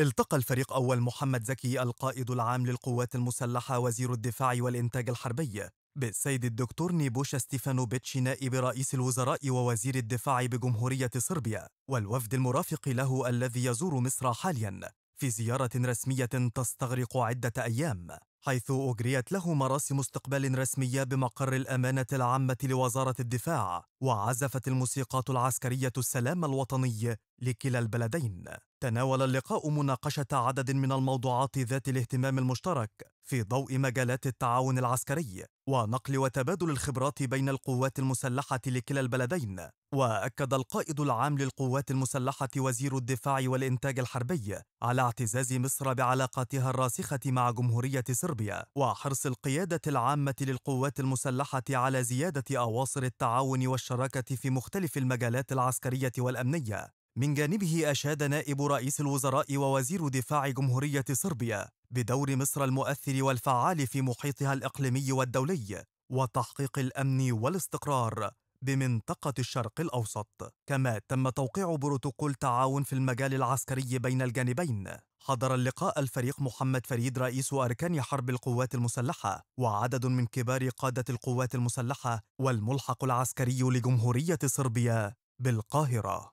التقى الفريق أول محمد زكي القائد العام للقوات المسلحة وزير الدفاع والإنتاج الحربي بالسيد الدكتور نيبوشا ستيفانوفيتش نائب رئيس الوزراء ووزير الدفاع بجمهورية صربيا والوفد المرافق له الذي يزور مصر حاليا في زيارة رسمية تستغرق عدة أيام حيث أجريت له مراسم استقبال رسمية بمقر الأمانة العامة لوزارة الدفاع وعزفت الموسيقات العسكرية السلام الوطني لكلا البلدين تناول اللقاء مناقشة عدد من الموضوعات ذات الاهتمام المشترك في ضوء مجالات التعاون العسكري ونقل وتبادل الخبرات بين القوات المسلحة لكلا البلدين وأكد القائد العام للقوات المسلحة وزير الدفاع والإنتاج الحربي على اعتزاز مصر بعلاقاتها الراسخة مع جمهورية صربيا وحرص القيادة العامة للقوات المسلحة على زيادة أواصر التعاون والشراكة في مختلف المجالات العسكرية والأمنية من جانبه أشاد نائب رئيس الوزراء ووزير دفاع جمهورية صربيا بدور مصر المؤثر والفعال في محيطها الإقليمي والدولي وتحقيق الأمن والاستقرار بمنطقة الشرق الأوسط، كما تم توقيع بروتوكول تعاون في المجال العسكري بين الجانبين. حضر اللقاء الفريق محمد فريد رئيس أركان حرب القوات المسلحة وعدد من كبار قادة القوات المسلحة والملحق العسكري لجمهورية صربيا بالقاهرة.